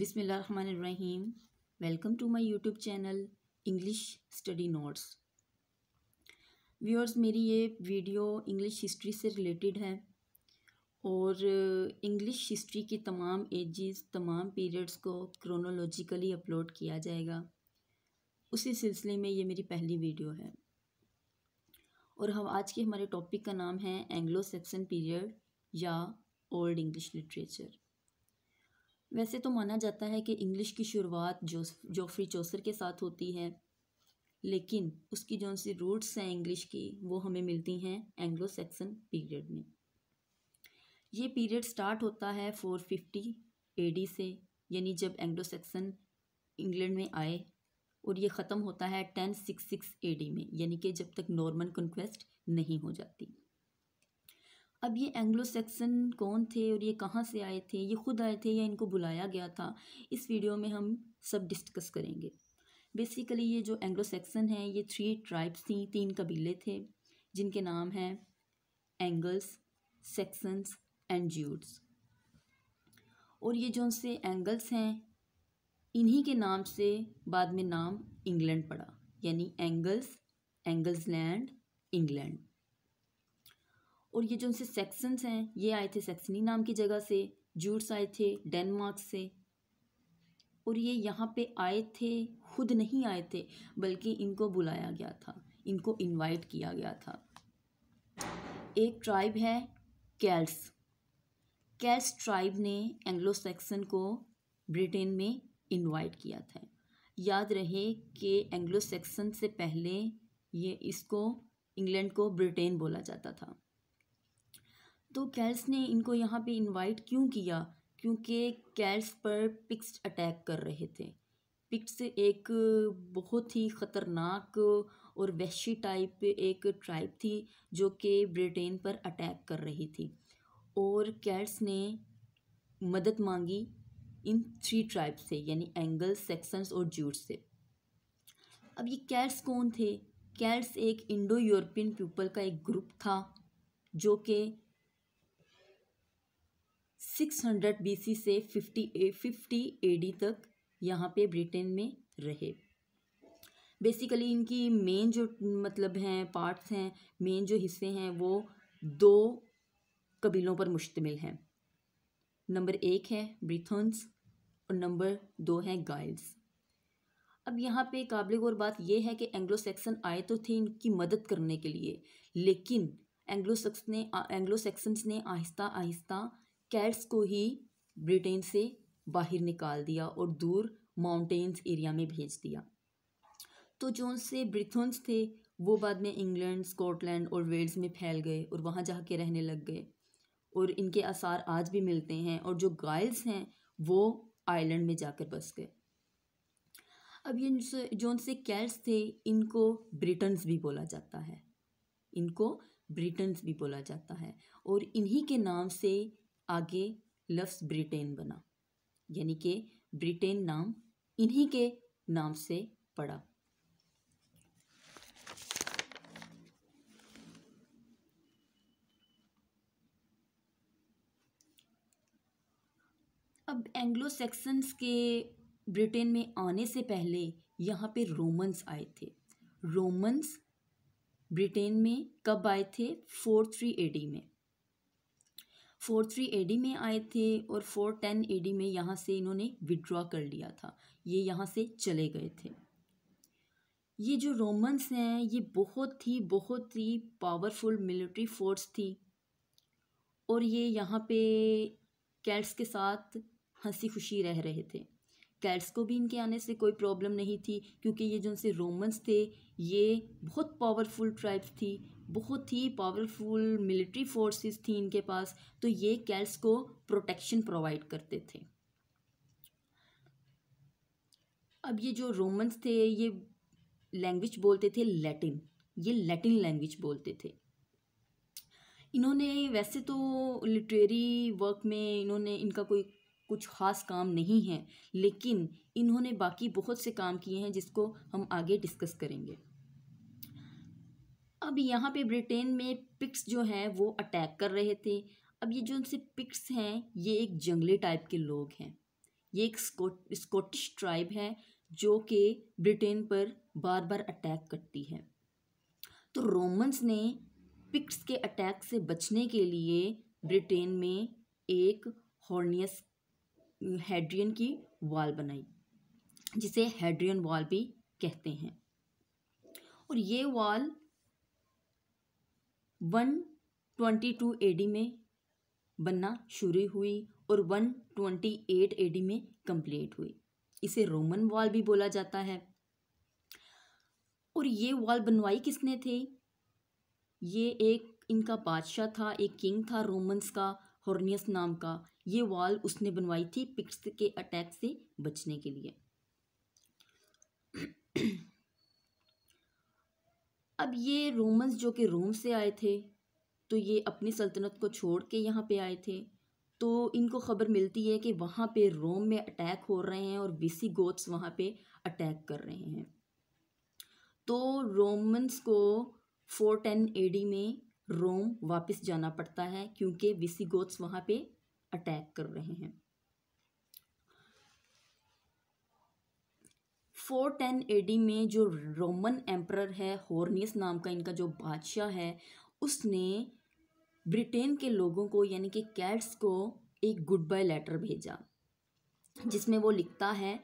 बिसमीम welcome to my YouTube channel English study notes viewers मेरी ये वीडियो इंग्लिश हिस्ट्री से रिलेटेड है और इंग्लिश हिस्ट्री की तमाम एजेस तमाम पीरियड्स को क्रोनोलॉजिकली अपलोड किया जाएगा उसी सिलसिले में ये मेरी पहली वीडियो है और हम आज के हमारे टॉपिक का नाम है एंग्लो सेक्सन पीरियड या ओल्ड इंग्लिश लिटरेचर वैसे तो माना जाता है कि इंग्लिश की शुरुआत जोफ्री चौसर के साथ होती है लेकिन उसकी जो सी रूट्स हैं इंग्लिश की वो हमें मिलती हैं एंग्लो सैक्सन पीरियड में ये पीरियड स्टार्ट होता है 450 फिफ्टी से यानी जब एंग्लो सैक्सन इंग्लैंड में आए और ये ख़त्म होता है 1066 सिक्स में यानी कि जब तक नॉर्मन कन्क्वेस्ट नहीं हो जाती अब ये एंग्लो सेक्सन कौन थे और ये कहाँ से आए थे ये खुद आए थे या इनको बुलाया गया था इस वीडियो में हम सब डिस्कस करेंगे बेसिकली ये जो एंग्लो सेक्सन है ये थ्री ट्राइब्स थी तीन कबीले थे जिनके नाम हैं एंगल्स सेक्सन्स एंड ज्यूड्स और ये जो उनसे एंगल्स हैं इन्हीं के नाम से बाद में नाम इंग्लैंड पड़ा यानी एंगल्स एंगल्स लैंड इंग्लैंड और ये जो उनसे सेक्शंस हैं ये आए थे सेक्सनी नाम की जगह से जूट्स आए थे डेनमार्क से और ये यहाँ पे आए थे खुद नहीं आए थे बल्कि इनको बुलाया गया था इनको इनवाइट किया गया था एक ट्राइब है कैल्स कैल्स ट्राइब ने एंग्लो सैक्सन को ब्रिटेन में इनवाइट किया था याद रहे कि एंग्लो सैक्सन से पहले ये इसको इंग्लैंड को ब्रिटेन बोला जाता था तो कैल्स ने इनको यहाँ पे इनवाइट क्यों किया क्योंकि कैल्स पर पिक्स अटैक कर रहे थे पिक्स एक बहुत ही ख़तरनाक और वैशी टाइप एक ट्राइब थी जो कि ब्रिटेन पर अटैक कर रही थी और कैल्स ने मदद मांगी इन थ्री ट्राइब से यानी एंगल सेक्सन्स और जूट से अब ये कैल्स कौन थे कैल्स एक इंडो यूरोपियन पीपल का एक ग्रुप था जो कि 600 बीसी से 50 50 एडी तक यहाँ पे ब्रिटेन में रहे बेसिकली इनकी मेन जो मतलब हैं पार्ट्स हैं मेन जो हिस्से हैं वो दो कबीलों पर मुश्तमिल हैं नंबर एक है ब्रिथन्स और नंबर दो है गाइल्स अब यहाँ पे काबिल गौर बात यह है कि एंग्लो सैक्सन आए तो थे इनकी मदद करने के लिए लेकिन एंग्लो सक्स ने एंग्लो सैक्सन्स ने आहिस्ता आहिस्ता कैट्स को ही ब्रिटेन से बाहर निकाल दिया और दूर माउंटेन्स एरिया में भेज दिया तो जो से ब्रिथन्स थे वो बाद में इंग्लैंड स्कॉटलैंड और वेल्स में फैल गए और वहाँ जा के रहने लग गए और इनके आसार आज भी मिलते हैं और जो गाइल्स हैं वो आयलैंड में जाकर बस गए अब ये जो से कैल्स थे इनको ब्रिटन्स भी बोला जाता है इनको ब्रिटन्स भी बोला जाता है और इन्हीं के नाम से आगे लफ्स ब्रिटेन बना यानी कि ब्रिटेन नाम इन्हीं के नाम से पड़ा अब एंग्लो सेक्सन्स के ब्रिटेन में आने से पहले यहाँ पे रोमन्स आए थे रोमन्स ब्रिटेन में कब आए थे फोर थ्री एडी में फोर थ्री ए डी में आए थे और फोर टेन ए डी में यहाँ से इन्होंने विड्रॉ कर लिया था ये यहाँ से चले गए थे ये जो रोमन्स हैं ये बहुत ही बहुत ही पावरफुल मिलिट्री फोर्स थी और ये यहाँ पे कैट्स के साथ हंसी खुशी रह रहे थे कैट्स को भी इनके आने से कोई प्रॉब्लम नहीं थी क्योंकि ये जो उनसे रोमन्स थे ये बहुत पावरफुल ट्राइब्स थी बहुत ही पावरफुल मिलिट्री फोर्सेस थी इनके पास तो ये कैल्स को प्रोटेक्शन प्रोवाइड करते थे अब ये जो रोमन्स थे ये लैंग्वेज बोलते थे लैटिन ये लैटिन लैंग्वेज बोलते थे इन्होंने वैसे तो लिटरेरी वर्क में इन्होंने इनका कोई कुछ ख़ास काम नहीं है लेकिन इन्होंने बाकी बहुत से काम किए हैं जिसको हम आगे डिस्कस करेंगे अब यहाँ पे ब्रिटेन में पिक्स जो हैं वो अटैक कर रहे थे अब ये जो उनसे पिक्स हैं ये एक जंगली टाइप के लोग हैं ये एक स्कॉटिश ट्राइब है जो कि ब्रिटेन पर बार बार अटैक करती है तो रोमन्स ने पिक्स के अटैक से बचने के लिए ब्रिटेन में एक हॉर्नियस हेड्रियन की वॉल बनाई जिसे हेड्रियन वॉल भी कहते हैं और ये wall one twenty two A D में बनना शुरू हुई और one twenty eight A D में कंप्लीट हुई इसे रोमन वॉल भी बोला जाता है और ये वॉल बनवाई किसने थी ये एक इनका बादशाह था एक किंग था रोमन्स का हॉर्नियस नाम का ये वॉल उसने बनवाई थी पिक्स के अटैक से बचने के लिए अब ये रोमन्स जो कि रोम से आए थे तो ये अपनी सल्तनत को छोड़ के यहाँ पे आए थे तो इनको ख़बर मिलती है कि वहाँ पे रोम में अटैक हो रहे हैं और विसी गोट्स वहाँ पे अटैक कर रहे हैं तो रोमन्स को फोर टेन एडी में रोम वापस जाना पड़ता है क्योंकि विसी गोट्स वहाँ पर अटैक कर रहे हैं फोर टेन एडी में जो रोमन एम्प्रर है हॉर्नियस नाम का इनका जो बादशाह है उसने ब्रिटेन के लोगों को यानी कि कैट्स को एक गुड बाय लेटर भेजा जिसमें वो लिखता है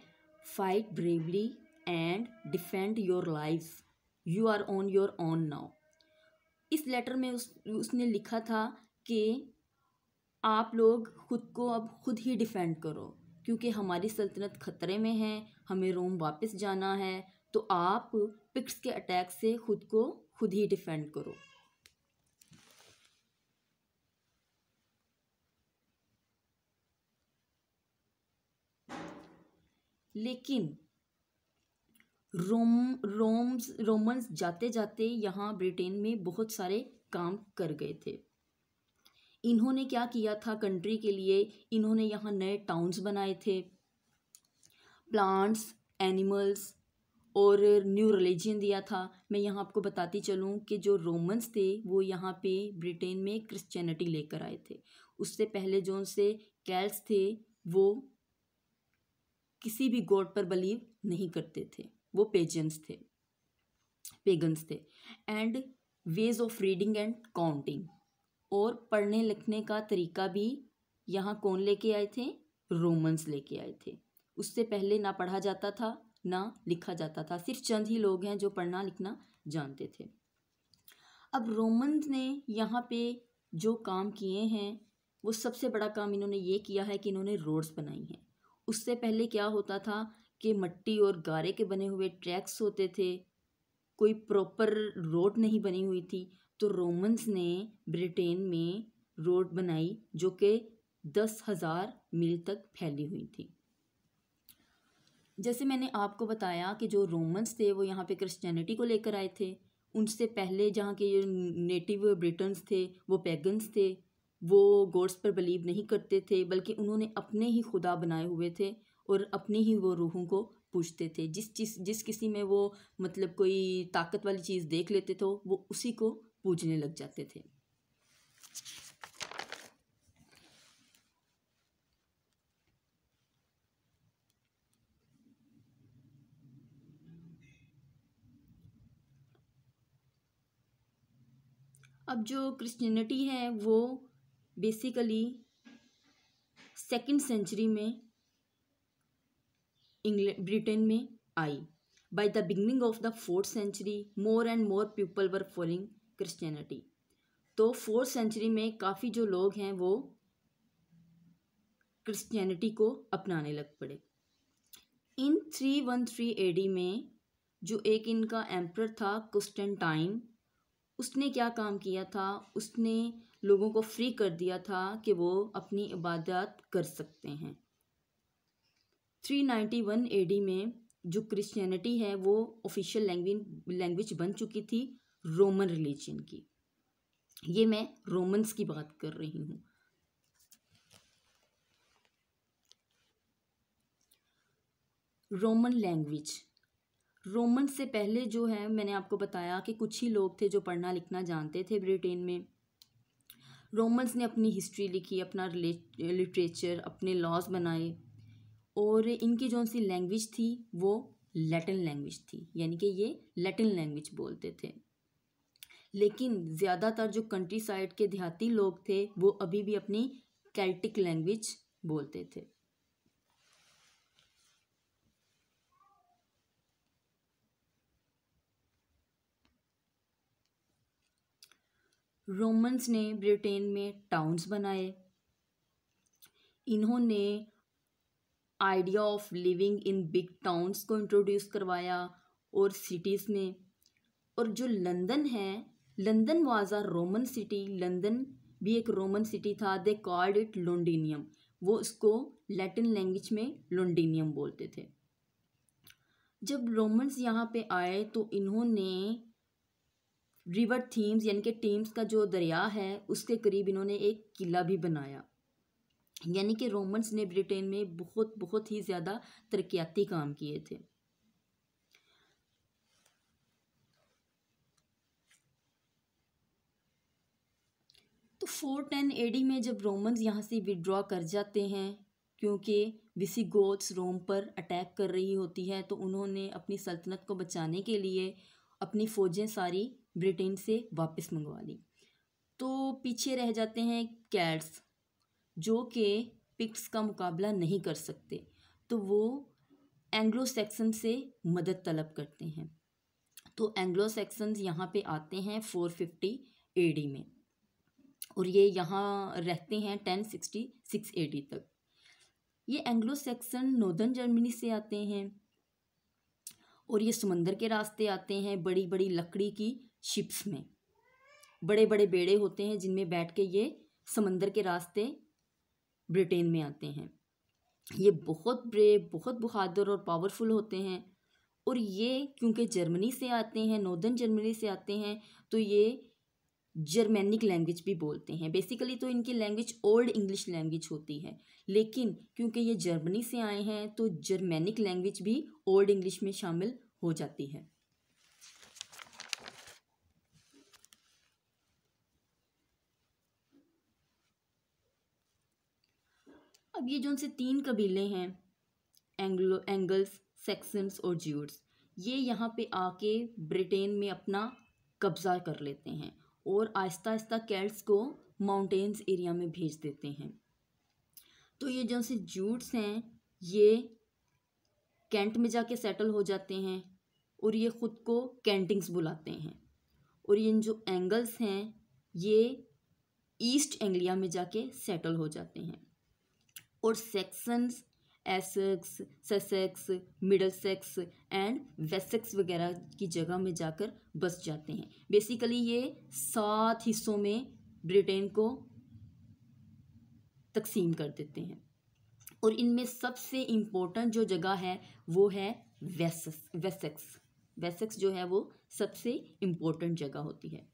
fight bravely and defend your life you are on your own now इस लेटर में उस उसने लिखा था कि आप लोग खुद को अब खुद ही डिफेंड करो क्योंकि हमारी सल्तनत ख़तरे में है हमें रोम वापस जाना है तो आप पिक्स के अटैक से ख़ुद को खुद ही डिफेंड करो लेकिन रोम रोम्स रोमन्स जाते जाते यहाँ ब्रिटेन में बहुत सारे काम कर गए थे इन्होंने क्या किया था कंट्री के लिए इन्होंने यहाँ नए टाउन्स बनाए थे प्लांट्स एनिमल्स और न्यू रिलीजन दिया था मैं यहाँ आपको बताती चलूँ कि जो रोमन्स थे वो यहाँ पे ब्रिटेन में क्रिश्चियनिटी लेकर आए थे उससे पहले जो उनसे कैल्स थे वो किसी भी गॉड पर बिलीव नहीं करते थे वो पेजेंस थे पेगन्स थे and ways of reading and counting और पढ़ने लिखने का तरीका भी यहाँ कौन लेके आए थे रोमन्स लेके आए थे उससे पहले ना पढ़ा जाता था ना लिखा जाता था सिर्फ चंद ही लोग हैं जो पढ़ना लिखना जानते थे अब रोमन्स ने यहाँ पे जो काम किए हैं वो सबसे बड़ा काम इन्होंने ये किया है कि इन्होंने रोड्स बनाई हैं उससे पहले क्या होता था कि मट्टी और गारे के बने हुए ट्रैक्स होते थे कोई प्रॉपर रोड नहीं बनी हुई थी तो रोमन्स ने ब्रिटेन में रोड बनाई जो कि दस हज़ार मील तक फैली हुई थी जैसे मैंने आपको बताया कि जो रोमन्स थे वो यहाँ पे क्रिश्चियनिटी को लेकर आए थे उनसे पहले जहाँ के ये नेटिव ब्रिटन्स थे वो पैगन्स थे वो गॉड्स पर बिलीव नहीं करते थे बल्कि उन्होंने अपने ही खुदा बनाए हुए थे और अपनी ही वो रूहों को पूछते थे जिस चीज़ जिस किसी में वो मतलब कोई ताकत वाली चीज़ देख लेते थे वो उसी को पूजने लग जाते थे अब जो क्रिश्चियनिटी है वो बेसिकली सेकेंड सेंचुरी में इंग्लैंड ब्रिटेन में आई by the beginning of the fourth century more and more people were following Christianity तो फोर्थ सेंचुरी में काफ़ी जो लोग हैं वो क्रिश्चियनिटी को अपनाने लग पड़े in three one three AD में जो एक इनका एम्प्रर था कुस्टेंटाइन उसने क्या काम किया था उसने लोगों को फ्री कर दिया था कि वो अपनी इबादत कर सकते हैं 391 एडी में जो क्रिश्चियनिटी है वो ऑफिशियल लैंग्वेज लैंग्वेज बन चुकी थी रोमन रिलीजन की ये मैं रोमन्स की बात कर रही हूँ रोमन लैंग्वेज रोमन से पहले जो है मैंने आपको बताया कि कुछ ही लोग थे जो पढ़ना लिखना जानते थे ब्रिटेन में रोमन्स ने अपनी हिस्ट्री लिखी अपना लिटरेचर अपने लॉज बनाए और इनकी जो सी लैंग्वेज थी वो लैटिन लैंग्वेज थी यानी कि ये लैटिन लैंग्वेज बोलते थे लेकिन ज़्यादातर जो कंट्री साइड के देहाती लोग थे वो अभी भी अपनी कैल्टिक लैंग्वेज बोलते थे रोमन्स ने ब्रिटेन में टाउन्स बनाए इन्होंने idea of living in big towns को इंट्रोड्यूस करवाया और सिटीज़ में और जो लंदन है London was a Roman city London भी एक रोमन सिटी था दे कॉल्ड इट लॉन्डीनियम वो उसको लैटिन लैंग्वेज में लुंडीनियम बोलते थे जब रोमन्स यहाँ पे आए तो इन्होंने रिवर थीम्स यानी कि टीम्स का जो दरिया है उसके करीब इन्होंने एक किला भी बनाया यानी कि रोमन्स ने ब्रिटेन में बहुत बहुत ही ज़्यादा तरक्याती काम किए थे फोर टेन एडी में जब रोमन्स यहाँ से विड्रॉ कर जाते हैं क्योंकि विसिगोथ्स रोम पर अटैक कर रही होती है तो उन्होंने अपनी सल्तनत को बचाने के लिए अपनी फ़ौजें सारी ब्रिटेन से वापस मंगवा ली तो पीछे रह जाते हैं कैट्स जो कि पिक्स का मुकाबला नहीं कर सकते तो वो एंग्लो सैक्सन से मदद तलब करते हैं तो एंग्लो सैक्सन यहाँ पे आते हैं फोर फिफ्टी एडी में और ये यहाँ रहते हैं टेन सिक्सटी सिक्स एटी तक ये एंग्लो सैक्सन नॉर्दर्न जर्मनी से आते हैं और ये समंदर के रास्ते आते हैं बड़ी बड़ी लकड़ी की शिप्स में बड़े बड़े बेड़े होते हैं जिनमें बैठ के ये समंदर के रास्ते ब्रिटेन में आते हैं ये बहुत ब्रेव बहुत बहादुर और पावरफुल होते हैं और ये क्योंकि जर्मनी से आते हैं नॉर्दर्न जर्मनी से आते हैं तो ये जर्मेनिक लैंग्वेज भी बोलते हैं बेसिकली तो इनकी लैंग्वेज ओल्ड इंग्लिश लैंग्वेज होती है लेकिन क्योंकि ये जर्मनी से आए हैं तो जर्मेनिक लैंग्वेज भी ओल्ड इंग्लिश में शामिल हो जाती है अब ये जो उनसे तीन कबीले हैं एंग्लो एंगल्स सेक्सन्स और ज्यूड्स ये यहाँ पे आके ब्रिटेन में अपना कब्जा कर लेते हैं और आहिस्ता आहिस्ता कैट्स को माउंटेन्स एरिया में भेज देते हैं तो ये जो से जूट्स हैं ये कैंट में जाके सेटल हो जाते हैं और ये ख़ुद को कैंटिंग्स बुलाते हैं और ये जो एंगल्स हैं ये ईस्ट एंग्लिया में जाके सेटल हो जाते हैं और Saxons Essex Sussex Middlesex and Wessex वगैरह की जगह में जाकर बस जाते हैं बेसिकली ये सात हिस्सों में ब्रिटेन को तकसीम कर देते हैं और इनमें सबसे इम्पोर्टेंट जो जगह है वो है वेसेक्स वेसेक्स वेसेक्स जो है वो सबसे इम्पोर्टेंट जगह होती है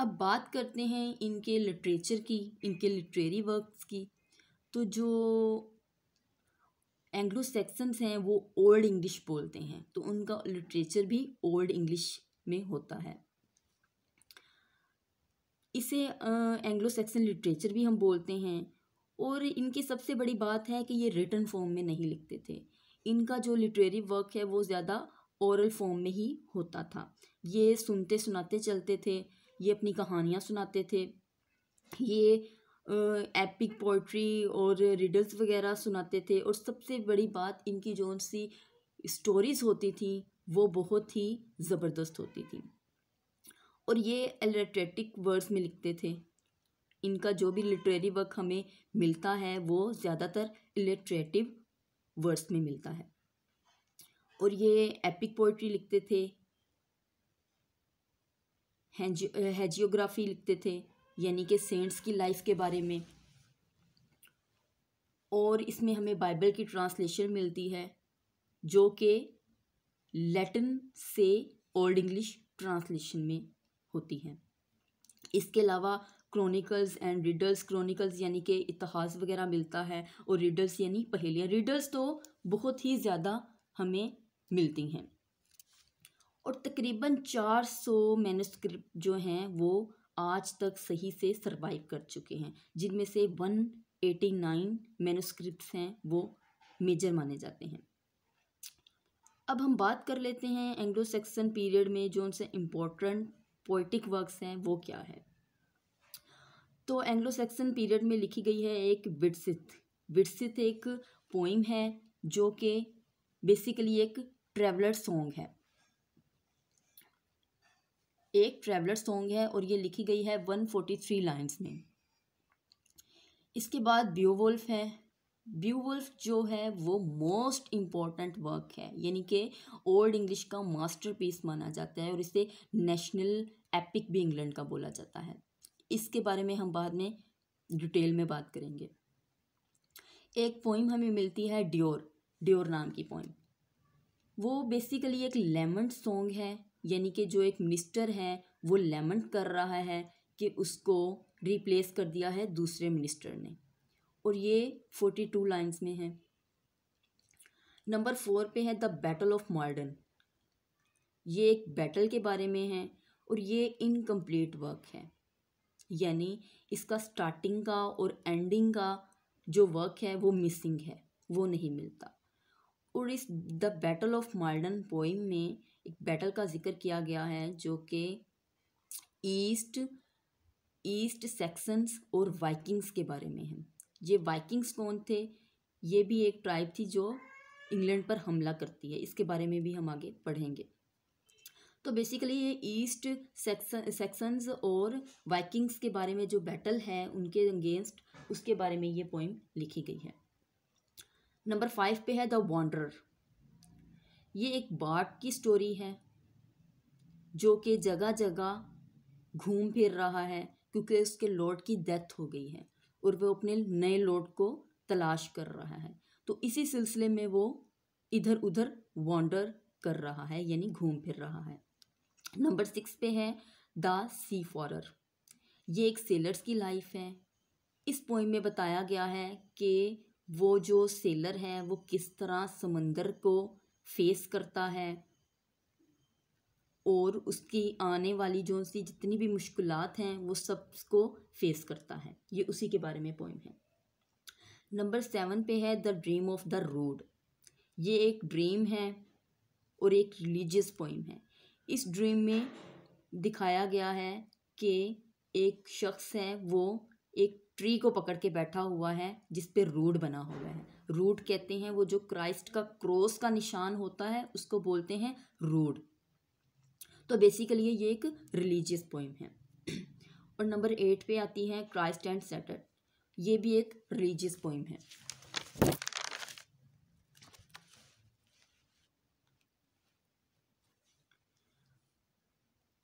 अब बात करते हैं इनके लिटरेचर की इनके लिटरेरी वर्क्स की तो जो एंग्लो सेक्सन्स हैं वो ओल्ड इंग्लिश बोलते हैं तो उनका लिटरेचर भी ओल्ड इंग्लिश में होता है इसे एंग्लो सैक्सन लिटरेचर भी हम बोलते हैं और इनकी सबसे बड़ी बात है कि ये रिटर्न फॉर्म में नहीं लिखते थे इनका जो लिटरेरी वर्क है वो ज़्यादा औरल फॉर्म में ही होता था ये सुनते सुनाते चलते थे ये अपनी कहानियाँ सुनाते थे ये एपिक पोइट्री और रिडल्स वगैरह सुनाते थे और सबसे बड़ी बात इनकी जो सी स्टोरीज़ होती थी वो बहुत ही ज़बरदस्त होती थी और ये एलिट्रेटिक वर्ड्स में लिखते थे इनका जो भी लिटरेरी वर्क हमें मिलता है वो ज़्यादातर इलेट्रेटिव वर्ड्स में मिलता है और ये एपिक पोइट्री लिखते थे हैजियोग्राफी लिखते थे यानी कि सेंट्स की लाइफ के बारे में और इसमें हमें बाइबल की ट्रांसलेशन मिलती है जो कि लैटिन से ओल्ड इंग्लिश ट्रांसलेशन में होती है इसके अलावा क्रॉनिकल्स एंड रिडल्स क्रॉनिकल्स यानी कि इतिहास वगैरह मिलता है और रिडल्स यानी पहेलियाँ रिडल्स तो बहुत ही ज़्यादा हमें मिलती हैं और तकरीबन चार सौ मैनस्क्रिप्ट जो हैं वो आज तक सही से सर्वाइव कर चुके हैं जिनमें से वन एटी नाइन मैनुस्क्रिप्ट हैं वो मेजर माने जाते हैं अब हम बात कर लेते हैं एंग्लो सेक्सन पीरियड में जो उनसे इम्पोर्टेंट पोइटिक वर्क्स हैं वो क्या है तो एंग्लो सेक्सन पीरियड में लिखी गई है एक विरसित विरसित एक पोइम है जो कि बेसिकली एक ट्रेवलर सॉन्ग है एक ट्रैवलर सॉन्ग है और ये लिखी गई है वन फोर्टी थ्री लाइन्स में इसके बाद ब्यूवुल्फ है ब्यूवुल्फ जो है वो मोस्ट इम्पॉर्टेंट वर्क है यानी कि ओल्ड इंग्लिश का मास्टरपीस माना जाता है और इसे नेशनल एपिक भी इंग्लैंड का बोला जाता है इसके बारे में हम बाद में डिटेल में बात करेंगे एक पोइम हमें मिलती है ड्योर ड्योर नाम की पोइम वो बेसिकली एक लेमन सॉन्ग है यानी कि जो एक मिनिस्टर है वो लेमेंट कर रहा है कि उसको रिप्लेस कर दिया है दूसरे मिनिस्टर ने और ये फोर्टी टू लाइन्स में है नंबर फोर पे है द बैटल ऑफ मॉडर्न ये एक बैटल के बारे में है और ये इनकम्प्लीट वर्क है यानी इसका स्टार्टिंग का और एंडिंग का जो वर्क है वो मिसिंग है वो नहीं मिलता और इस the battle of Maldon poem में एक बैटल का जिक्र किया गया है जो कि ईस्ट ईस्ट सेक्सन्स और वाइकिंग्स के बारे में है ये वाइकिंग्स कौन थे ये भी एक ट्राइब थी जो इंग्लैंड पर हमला करती है इसके बारे में भी हम आगे पढ़ेंगे तो बेसिकली ये ईस्ट सेक्शंस और वाइकिंग्स के बारे में जो बैटल है उनके अगेंस्ट उसके बारे में ये पोइम लिखी गई है नंबर फाइव पे है द वॉन्डर ये एक बाट की स्टोरी है जो कि जगह जगह घूम फिर रहा है क्योंकि उसके लॉर्ड की डेथ हो गई है और वह अपने नए लॉर्ड को तलाश कर रहा है तो इसी सिलसिले में वो इधर उधर वॉन्डर कर रहा है यानी घूम फिर रहा है नंबर सिक्स पे है द सी फॉरर ये एक सेलर्स की लाइफ है इस पोइम में बताया गया है कि वो जो सेलर है वो किस तरह समंदर को फेस करता है और उसकी आने वाली जो सी जितनी भी मुश्किल हैं वो सब उसको फेस करता है ये उसी के बारे में पोइम है नंबर सेवन पे है the dream of the road ये एक ड्रीम है और एक रिलीजियस पोइम है इस ड्रीम में दिखाया गया है कि एक शख्स है वो एक ट्री को पकड़ के बैठा हुआ है जिस पे रोड बना हुआ है रूड कहते हैं वो जो क्राइस्ट का क्रॉस का निशान होता है उसको बोलते हैं रूड तो बेसिकली ये एक रिलीजियस पोइम है और नंबर एट पे आती है क्राइस्ट एंड सेटर ये भी एक रिलीजियस पोइम है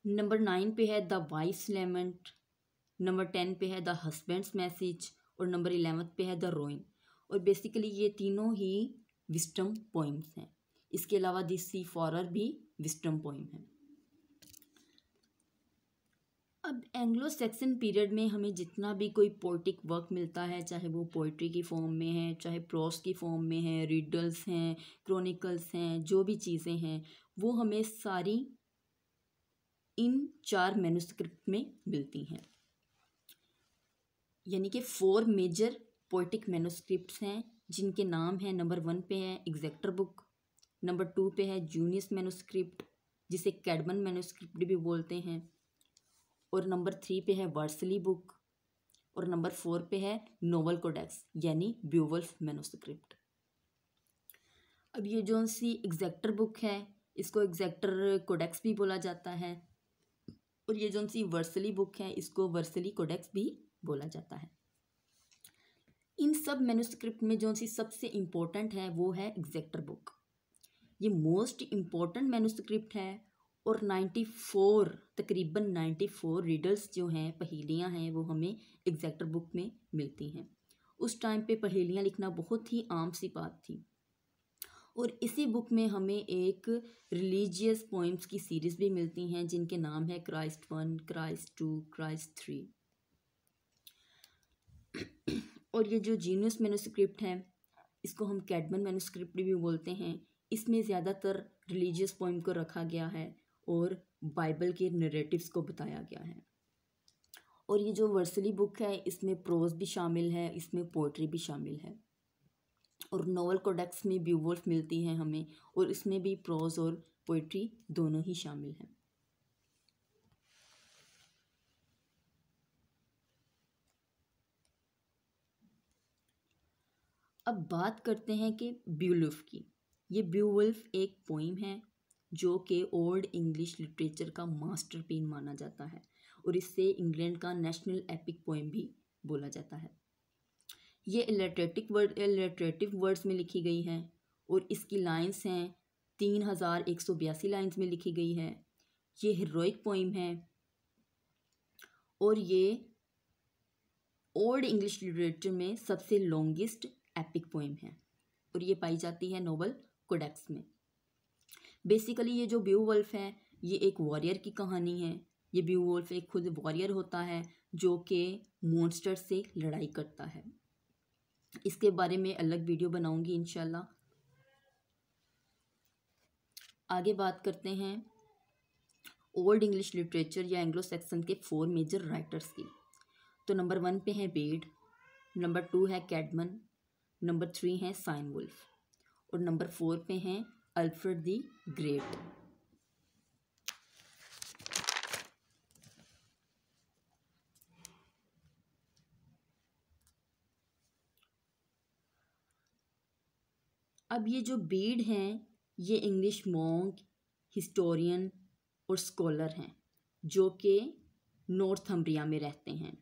नंबर नाइन पे है the wife's lament number ten पे है द हस्बेंड्स मैसेज और नंबर इलेवंथ पे है द रोइंग और बेसिकली ये तीनों ही विस्टम पोइम्स हैं इसके अलावा दिस सी फॉरर भी विस्टम पोइम है अब एंग्लो सैक्सन पीरियड में हमें जितना भी कोई पोइटिक वर्क मिलता है चाहे वो पोइट्री की फॉर्म में है चाहे प्रोस की फॉर्म में है रिडल्स हैं क्रॉनिकल्स हैं जो भी चीज़ें हैं वो हमें सारी इन चार मेनुस्क्रिप्ट में मिलती हैं यानी कि फोर मेजर पोइटिक मैनोस्क्रिप्ट हैं जिनके नाम हैं नंबर वन पे है एग्जैक्टर बुक नंबर टू पे है जूनियस मैनोस्क्रिप्ट जिसे कैडमन मैनोस्क्रिप्ट भी बोलते हैं और नंबर थ्री पे है वर्सली बुक और नंबर फोर पे है नोवल कोडेक्स यानी ब्यूवल्फ मैनोस्क्रिप्ट अब ये जो सी एग्जैक्टर बुक है इसको एग्जैक्टर कोडेक्स भी बोला जाता है और ये जो सी वर्सली बुक है इसको वर्सली कोडेक्स भी बोला जाता है इन सब मेनुस्क्रिप्ट में जो सी सबसे इम्पोर्टेंट है वो है एग्जैक्टर बुक ये मोस्ट इम्पोर्टेंट मेनुस्क्रिप्ट है और नाइन्टी फोर तकरीबन फोर रीडर्स जो हैं पहेलियाँ हैं वो हमें एग्जैक्टर बुक में मिलती हैं उस टाइम पे पहेलियाँ लिखना बहुत ही आम सी बात थी और इसी बुक में हमें एक रिलीजियस पोइम्स की सीरीज़ भी मिलती हैं जिनके नाम है Christ one Christ two Christ three और ये जो जीनियस मेनोस्क्रिप्ट है इसको हम कैडमन मेनोस्क्रिप्ट भी बोलते हैं इसमें ज़्यादातर रिलीजियस पोइम को रखा गया है और बाइबल के नरेटिव्स को बताया गया है और ये जो वर्सली बुक है इसमें प्रोज भी शामिल है इसमें पोइट्री भी शामिल है और नोवल कोडेक्स में ब्यूवल्फ मिलती है हमें और इसमें भी प्रोज और पोइट्री दोनों ही शामिल हैं अब बात करते हैं कि ब्यूल्फ की ये ब्यूवल्फ एक पोइम है जो कि ओल्ड इंग्लिश लिटरेचर का मास्टर माना जाता है और इससे इंग्लैंड का नेशनल एपिक पोइम भी बोला जाता है ये इलेट्रेटिक वर्ड इलेट्रेटिव वर्ड्स में लिखी गई हैं और इसकी लाइंस हैं तीन हज़ार एक सौ बयासी लाइन्स में लिखी गई है ये हिरोइक पोइम है और ये ओल्ड इंग्लिश लिटरेचर में सबसे लॉन्गेस्ट एपिक पोइम है और ये पाई जाती है नोबल कोडेक्स में बेसिकली ये जो ब्यू वल्फ है ये एक वॉरियर की कहानी है ये ब्यू वल्फ एक खुद वॉरियर होता है जो कि मोन्स्टर से लड़ाई करता है इसके बारे में अलग वीडियो बनाऊंगी इनशाला आगे बात करते हैं ओल्ड इंग्लिश लिटरेचर या एंग्लो सेक्सन के फोर मेजर राइटर्स की तो नंबर वन पे है बेड नंबर टू है कैडमन नंबर थ्री हैं साइन वुल्फ और नंबर फोर पे हैं अल्फ्रेड दी ग्रेट अब ये जो बीड हैं ये इंग्लिश मॉन्ग हिस्टोरियन और स्कॉलर हैं जो कि नॉर्थ अम्ब्रिया में रहते हैं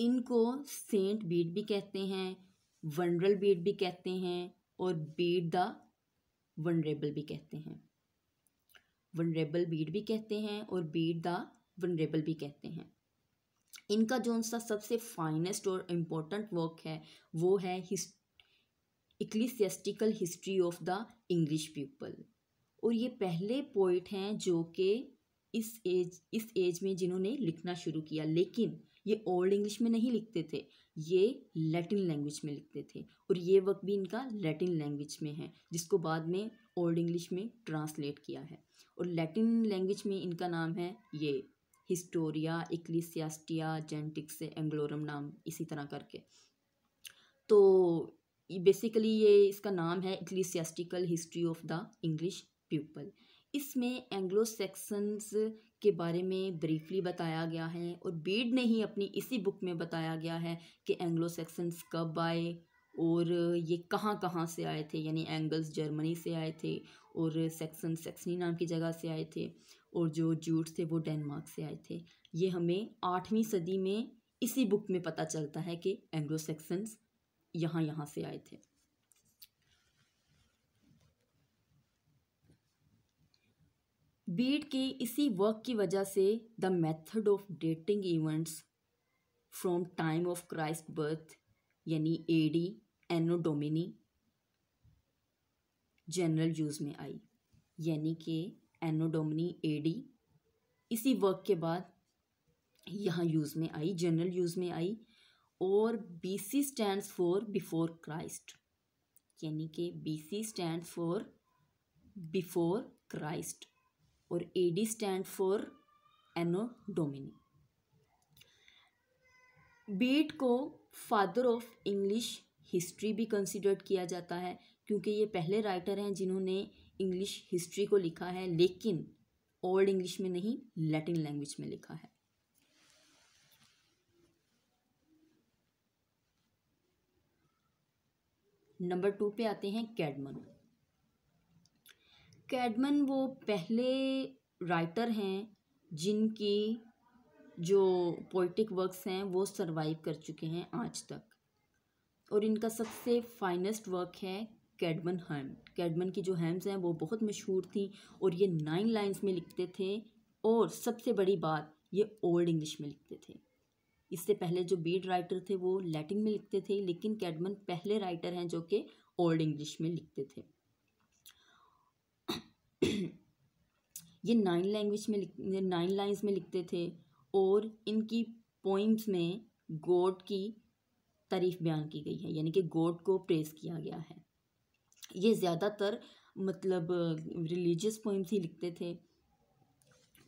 इनको सेंट बीड भी कहते हैं वनरल बीट भी कहते हैं और बीट द वनरेबल भी कहते हैं वनरेबल बीट भी कहते हैं और बीट द वनरेबल भी कहते हैं इनका जो उनका सबसे फाइनेस्ट और इम्पोर्टेंट वर्क है वो है हिस्ट ecclesiastical history of the English people और ये पहले पोइट हैं जो कि इस एज इस एज में जिन्होंने लिखना शुरू किया लेकिन ये ओल्ड इंग्लिश में नहीं लिखते थे ये लैटिन लैंग्वेज में लिखते थे और ये वक्त भी इनका लैटिन लैंग्वेज में है जिसको बाद में ओल्ड इंग्लिश में ट्रांसलेट किया है और लैटिन लैंग्वेज में इनका नाम है ये हिस्टोरिया इक्लिसियास्टिया जेंटिक्स एंग्लोरम नाम इसी तरह करके तो बेसिकली ये इसका नाम है ecclesiastical history of the English people इसमें एंग्लो सेक्सन्स के बारे में ब्रीफली बताया गया है और बीड ने ही अपनी इसी बुक में बताया गया है कि एंग्लो सेक्सन्स कब आए और ये कहाँ कहाँ से आए थे यानी एंगल्स जर्मनी से आए थे और सेक्सन सेक्सनी नाम की जगह से आए थे और जो जूट्स थे वो डेनमार्क से आए थे ये हमें आठवीं सदी में इसी बुक में पता चलता है कि एंग्लो सेक्सन्स यहाँ यहाँ से आए थे बीट के इसी वर्क की वजह से the method of dating events from time of Christ birth यानी AD Anno Domini general use में आई यानी कि एनो डोमिनी एडी इसी वर्क के बाद यहाँ यूज़ में आई जनरल यूज़ में आई और B C stand for before Christ यानी कि B C stand for before Christ और A D stand for Anno Domini Bede को फादर ऑफ इंग्लिश हिस्ट्री भी कंसिडर्ड किया जाता है क्योंकि ये पहले राइटर हैं जिन्होंने इंग्लिश हिस्ट्री को लिखा है लेकिन ओल्ड इंग्लिश में नहीं लैटिन लैंग्वेज में लिखा है नंबर टू पे आते हैं कैडमन कैडमन वो पहले राइटर हैं जिनकी जो पोइटिक वर्क्स हैं वो सरवाइव कर चुके हैं आज तक और इनका सबसे फाइनेस्ट वर्क है कैडमन हैम कैडमन की जो हैम्स हैं वो बहुत मशहूर थी और ये नाइन लाइंस में लिखते थे और सबसे बड़ी बात ये ओल्ड इंग्लिश में लिखते थे इससे पहले जो बीड राइटर थे वो लैटिन में लिखते थे लेकिन कैडमन पहले राइटर हैं जो कि ओल्ड इंग्लिश में लिखते थे ये नाइन लैंग्वेज में लिख नाइन लाइन्स में लिखते थे और इनकी पोइम्स में गोड की तारीफ बयान की गई है यानी कि गोड को प्रेस किया गया है ये ज़्यादातर मतलब रिलीजियस पोइम्स ही लिखते थे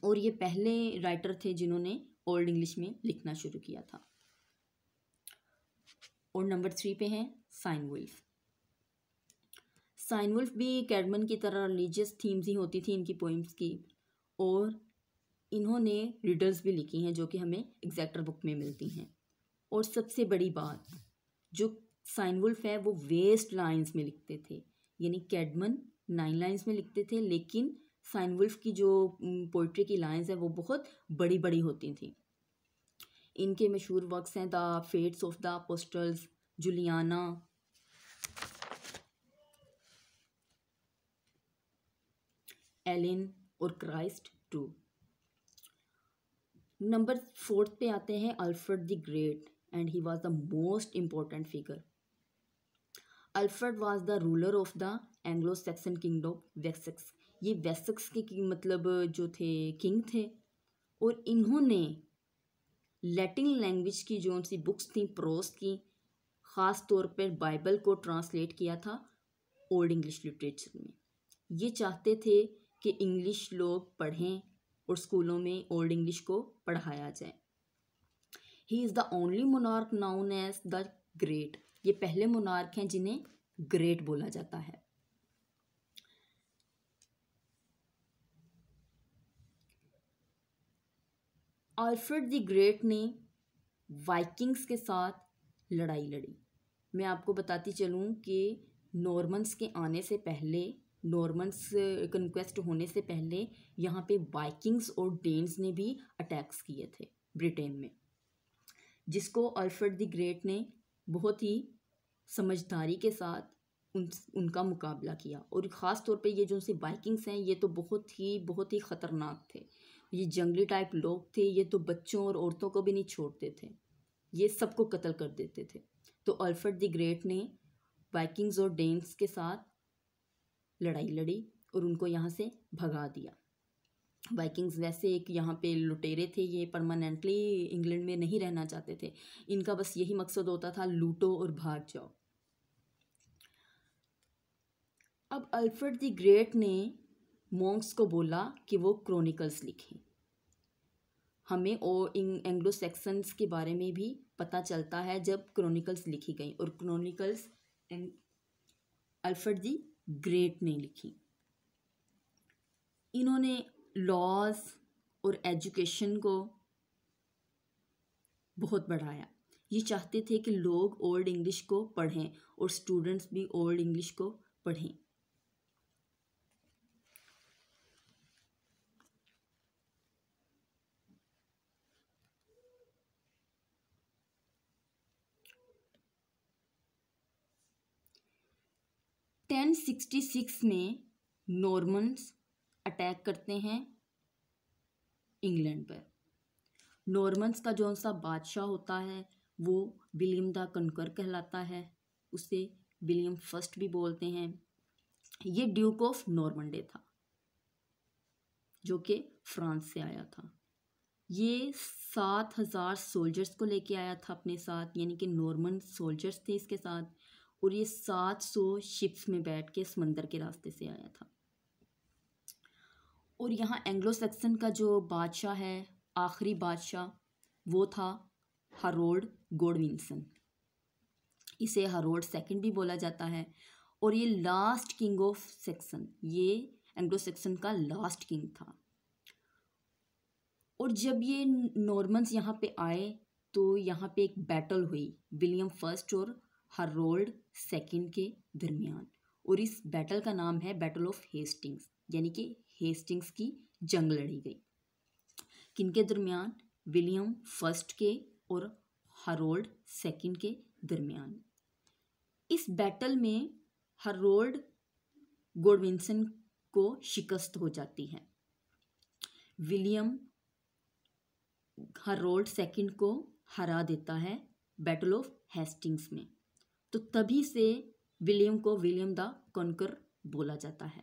और ये पहले राइटर थे जिन्होंने ओल्ड इंग्लिश में लिखना शुरू किया था और नंबर थ्री पे हैं साइन वुल्फ़ साइनवुल्फ भी कैडमन की तरह रिलीजियस थीम्स ही होती थी इनकी पोइम्स की और इन्होंने रिडल्स भी लिखी हैं जो कि हमें एग्जैक्टर बुक में मिलती हैं और सबसे बड़ी बात जो साइनवुल्फ है वो वेस्ट लाइंस में लिखते थे यानी कैडमन नाइन लाइंस में लिखते थे लेकिन साइनवुल्फ की जो पोइट्री की लाइंस हैं वो बहुत बड़ी बड़ी होती थी इनके मशहूर वर्क्स हैं the fates of the apostles Juliana Elene और क्राइस्ट टू नंबर फोर्थ पे आते हैं Alfred the Great and he was the most important figure Alfred was the ruler of the Anglo Saxon kingdom Wessex ये Wessex के मतलब जो थे king थे और इन्होंने लैटिन लैंग्वेज की जो उनसी बुक्स थी प्रोस की ख़ास तौर पर बाइबल को ट्रांसलेट किया था ओल्ड इंग्लिश लिटरेचर में ये चाहते थे कि इंग्लिश लोग पढ़ें और स्कूलों में ओल्ड इंग्लिश को पढ़ाया जाए he is the only monarch known as the great ये पहले मोनार्क हैं जिन्हें ग्रेट बोला जाता है अल्फ्रेड द ग्रेट ने वाइकिंग्स के साथ लड़ाई लड़ी मैं आपको बताती चलूँ कि नॉर्मन्स के आने से पहले नॉर्मन्स कन्क्वेस्ट uh, होने से पहले यहाँ पे वाइकिंग्स और डेन्स ने भी अटैक्स किए थे ब्रिटेन में जिसको अल्फ्रेड द ग्रेट ने बहुत ही समझदारी के साथ उन उनका मुकाबला किया और ख़ास तौर पे ये जो उनसे बाइकिंग्स हैं ये तो बहुत ही बहुत ही ख़तरनाक थे ये जंगली टाइप लोग थे ये तो बच्चों और औरतों को भी नहीं छोड़ते थे ये सबको कत्ल कर देते थे तो अल्फ्रेड द ग्रेट ने बाइकिंग्स और डेंस के साथ लड़ाई लड़ी और उनको यहाँ से भगा दिया वाइकिंग्स वैसे एक यहाँ पे लुटेरे थे ये परमानेंटली इंग्लैंड में नहीं रहना चाहते थे इनका बस यही मकसद होता था लूटो और भाग जाओ अब अल्फ्रेड दी ग्रेट ने मॉन्क्स को बोला कि वो क्रॉनिकल्स लिखें हमें और एंग्लो सेक्सन्स के बारे में भी पता चलता है जब क्रॉनिकल्स लिखी गई और क्रॉनिकल्स अल्फ्रेड दी ग्रेट ने लिखी इन्होंने लॉज और एजुकेशन को बहुत बढ़ाया ये चाहते थे कि लोग ओल्ड इंग्लिश को पढ़ें और स्टूडेंट्स भी ओल्ड इंग्लिश को पढ़ें 1066 में नॉर्मन्स अटैक करते हैं इंग्लैंड पर नॉर्मन्स का जो सा बादशाह होता है वो विलियम द कनकर कहलाता है उसे विलियम फर्स्ट भी बोलते हैं ये ड्यूक ऑफ नॉर्मंडे था जो कि फ्रांस से आया था ये सात हज़ार सोल्जर्स को लेके आया था अपने साथ यानी कि नॉर्मन सोल्जर्स थे इसके साथ और ये 700 शिप्स में बैठ के समंदर के रास्ते से आया था और यहाँ एंग्लो सेक्सन का जो बादशाह है आखिरी बादशाह वो था हरोल्ड गोडविंसन इसे हरोल्ड सेकंड भी बोला जाता है और ये लास्ट किंग ऑफ सेक्सन ये एंग्लो सेक्सन का लास्ट किंग था और जब ये नॉर्मन्स यहाँ पे आए तो यहाँ पे एक बैटल हुई विलियम फर्स्ट और हरोल्ड सेकेंड के दरमियान और इस बैटल का नाम है बैटल ऑफ हेस्टिंग्स यानी कि हेस्टिंग्स की जंग लड़ी गई किन के दरमियान विलियम फर्स्ट के और हरोल्ड सेकेंड के दरमियान इस बैटल में हरोल्ड गोडविंसन को शिकस्त हो जाती है विलियम हरोल्ड सेकेंड को हरा देता है बैटल ऑफ हेस्टिंग्स में तो तभी से विलियम को विलियम द कौनकर बोला जाता है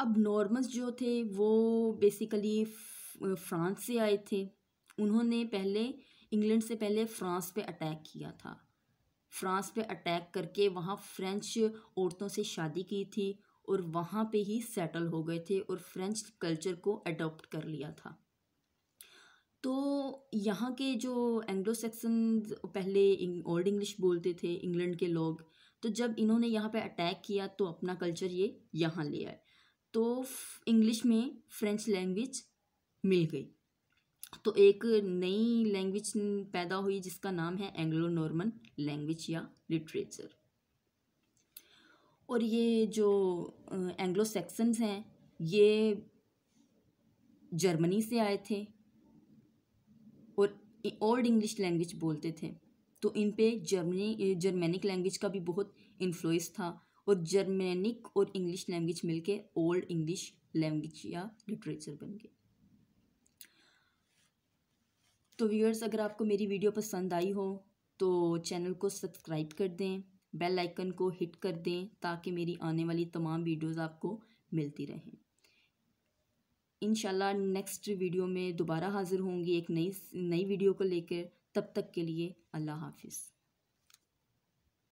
अब नॉर्मस जो थे वो बेसिकली फ्रांस से आए थे उन्होंने पहले इंग्लैंड से पहले फ्रांस पे अटैक किया था फ्रांस पे अटैक करके वहाँ फ्रेंच औरतों से शादी की थी और वहाँ पे ही सेटल हो गए थे और फ्रेंच कल्चर को अडॉप्ट कर लिया था तो यहाँ के जो एंग्लो सेक्सन पहले ओल्ड इंग्लिश बोलते थे इंग्लैंड के लोग तो जब इन्होंने यहाँ पे अटैक किया तो अपना कल्चर ये यहाँ ले आए तो इंग्लिश में फ्रेंच लैंग्वेज मिल गई तो एक नई लैंग्वेज पैदा हुई जिसका नाम है एंग्लो नॉर्मन लैंग्वेज या लिटरेचर और ये जो एंग्लो सेक्सन्स हैं ये जर्मनी से आए थे ओल्ड इंग्लिश लैंग्वेज बोलते थे तो इन पे जर्मनी जर्मेनिक लैंग्वेज का भी बहुत इन्फ्लुएंस था और जर्मेनिक और इंग्लिश लैंग्वेज मिलके ओल्ड इंग्लिश लैंग्वेज या लिटरेचर बन गए तो व्यूअर्स अगर आपको मेरी वीडियो पसंद आई हो तो चैनल को सब्सक्राइब कर दें बेल आइकन को हिट कर दें ताकि मेरी आने वाली तमाम वीडियोस आपको मिलती रहें इन नेक्स्ट वीडियो में दोबारा हाज़िर होंगी एक नई नई वीडियो को लेकर तब तक के लिए अल्लाह हाफिज़